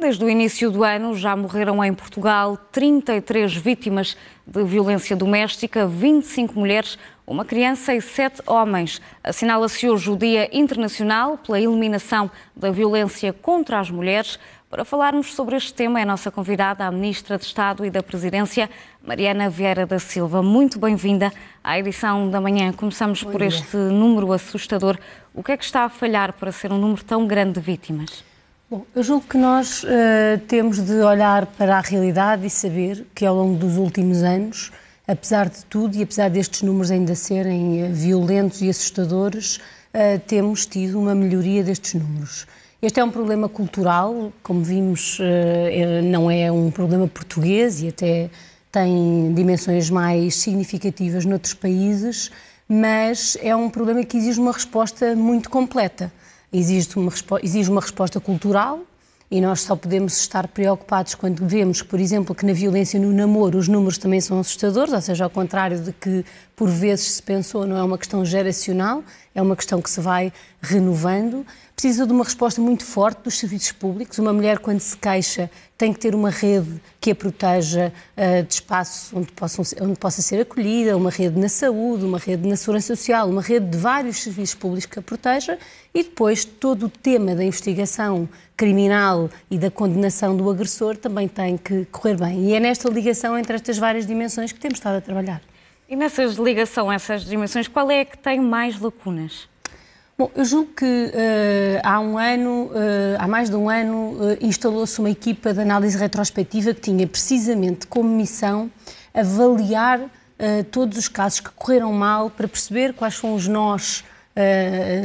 Desde o início do ano já morreram em Portugal 33 vítimas de violência doméstica, 25 mulheres, uma criança e sete homens. Assinala-se hoje o Dia Internacional pela Eliminação da Violência contra as Mulheres. Para falarmos sobre este tema é a nossa convidada, a Ministra de Estado e da Presidência, Mariana Vieira da Silva. Muito bem-vinda à edição da manhã. Começamos Bom por dia. este número assustador. O que é que está a falhar para ser um número tão grande de vítimas? Bom, eu julgo que nós uh, temos de olhar para a realidade e saber que ao longo dos últimos anos, apesar de tudo e apesar destes números ainda serem eh, violentos e assustadores, uh, temos tido uma melhoria destes números. Este é um problema cultural, como vimos, não é um problema português e até tem dimensões mais significativas noutros países, mas é um problema que exige uma resposta muito completa exige uma, exige uma resposta cultural e nós só podemos estar preocupados quando vemos, por exemplo, que na violência no namoro os números também são assustadores, ou seja, ao contrário de que por vezes se pensou, não é uma questão geracional, é uma questão que se vai renovando. Precisa de uma resposta muito forte dos serviços públicos. Uma mulher, quando se queixa, tem que ter uma rede que a proteja uh, de espaços onde, possam, onde possa ser acolhida, uma rede na saúde, uma rede na segurança social, uma rede de vários serviços públicos que a proteja e depois todo o tema da investigação criminal e da condenação do agressor também tem que correr bem. E é nesta ligação entre estas várias dimensões que temos estado a trabalhar. E nessas ligação, essas dimensões, qual é que tem mais lacunas? Bom, eu julgo que uh, há um ano, uh, há mais de um ano, uh, instalou-se uma equipa de análise retrospectiva que tinha precisamente como missão avaliar todos os casos que correram mal para perceber quais são os nós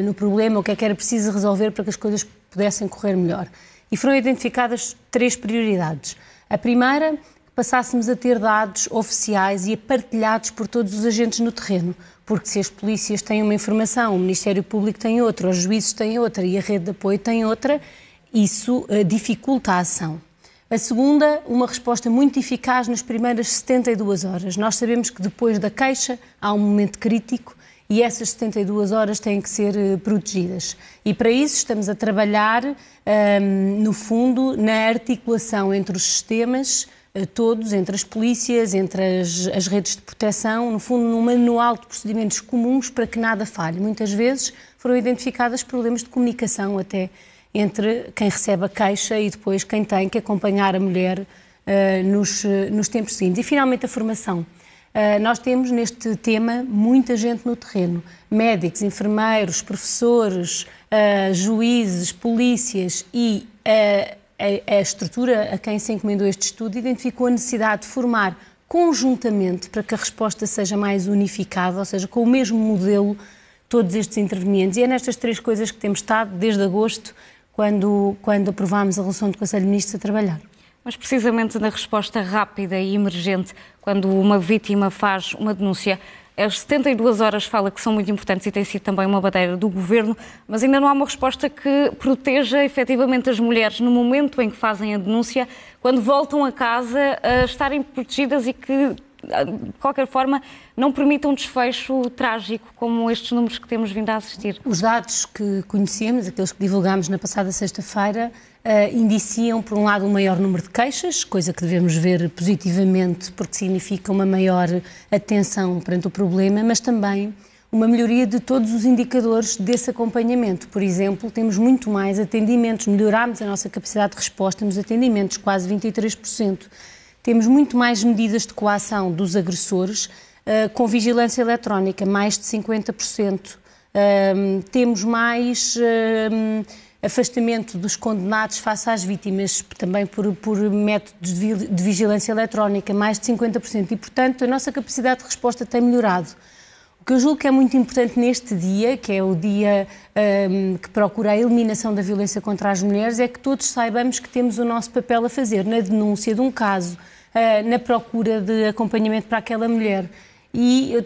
no problema, o que é que era preciso resolver para que as coisas pudessem correr melhor. E foram identificadas três prioridades. A primeira passássemos a ter dados oficiais e a partilhados por todos os agentes no terreno. Porque se as polícias têm uma informação, o Ministério Público tem outra, os juízes têm outra e a rede de apoio tem outra, isso eh, dificulta a ação. A segunda, uma resposta muito eficaz nas primeiras 72 horas. Nós sabemos que depois da queixa há um momento crítico e essas 72 horas têm que ser eh, protegidas. E para isso estamos a trabalhar, ehm, no fundo, na articulação entre os sistemas todos, entre as polícias, entre as, as, redes de proteção, no fundo, num manual de procedimentos comuns para que nada falhe. Muitas vezes foram identificados problemas de comunicação até entre quem recebe a queixa e depois quem tem que acompanhar a mulher uh, nos, eh, nos tempos seguintes. E, finalmente, a formação. Uh, nós temos neste tema muita gente no terreno: médicos, enfermeiros, professores, uh, juízes, polícias e a, a estrutura a quem se encomendou este estudo identificou a necessidade de formar conjuntamente para que a resposta seja mais unificada, ou seja, com o mesmo modelo, todos estes intervenientes. E é nestas três coisas que temos estado desde agosto, quando, quando aprovámos a resolução do Conselho de Ministros, a trabalhar. Mas precisamente na resposta rápida e emergente, quando uma vítima faz uma denúncia, as 72 horas fala que são muito importantes e tem sido também uma bandeira do governo, mas ainda não há uma resposta que proteja efetivamente as mulheres no momento em que fazem a denúncia, quando voltam a casa a estarem protegidas e que ah, de qualquer forma, não permita um desfecho trágico como estes números que temos vindo a assistir. Os dados que conhecemos, aqueles que divulgámos na passada sexta-feira, uh, indiciam, por um lado, um maior número de queixas, coisa que devemos ver positivamente, porque significa uma maior atenção perante o problema, mas também uma melhoria de todos os indicadores desse acompanhamento. Por exemplo, temos muito mais atendimentos, melhorámos a nossa capacidade de resposta nos atendimentos, quase 23% temos muito mais medidas de coação dos agressores uh, com vigilância eletrónica, mais de 50%. Uh, ehm, temos mais ehm, afastamento dos condenados face às vítimas, também por, por métodos de, de vigilância eletrónica, mais de 50%. E, portanto, a nossa capacidade de resposta tem melhorado. O que eu julgo que é muito importante neste dia, que é o dia um, ehm, que procura a eliminação da violência contra as mulheres, é que todos saibamos que temos o nosso papel a fazer na denúncia de um caso, uh, na procura de acompanhamento para aquela mulher. E eu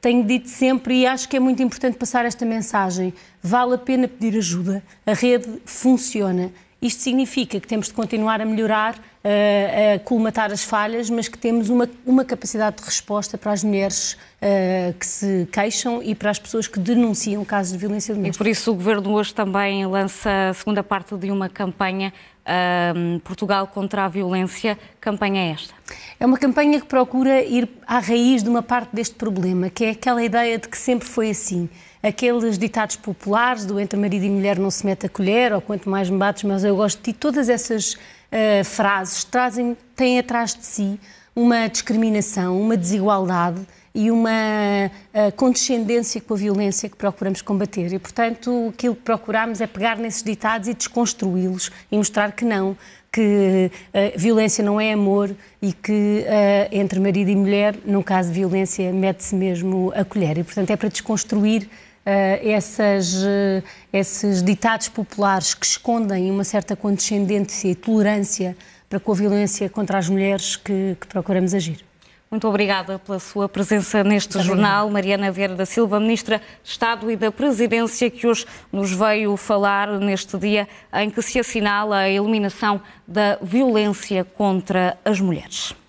tenho dito sempre, e acho que é muito importante passar esta mensagem: vale a pena pedir ajuda, a rede funciona. Isto significa que temos de continuar a melhorar eh, a colmatar as falhas, mas que temos uma, uma capacidade de resposta para as mulheres uh, que se queixam e para as pessoas que denunciam casos de violência doméstica. E por isso o Governo hoje também lança a segunda parte de uma campanha um, ehm, Portugal contra a Violência. Campanha é esta? É uma campanha que procura ir à raiz de uma parte deste problema, que é aquela ideia de que sempre foi assim aqueles ditados populares do entre marido e mulher não se mete a colher, ou quanto mais me bates, mas eu gosto de ti, todas essas eh, frases trazem, têm atrás de si uma discriminação, uma desigualdade e uma eh, condescendência com a violência que procuramos combater. E, portanto, aquilo que procuramos é pegar nesses ditados e desconstruí-los e mostrar que não, que uh, violência não é amor e que uh, entre marido e mulher, num caso de violência, mete-se mesmo a colher. E, portanto, é para desconstruir eh, essas, eh, esses ditados populares que escondem uma certa condescendência e tolerância para com a violência contra as mulheres que, que procuramos agir. Muito obrigada pela sua presença neste jornal. Bem. Mariana Vieira da Silva, Ministra de Estado e da Presidência, que hoje nos veio falar neste dia em que se assinala a eliminação da violência contra as mulheres.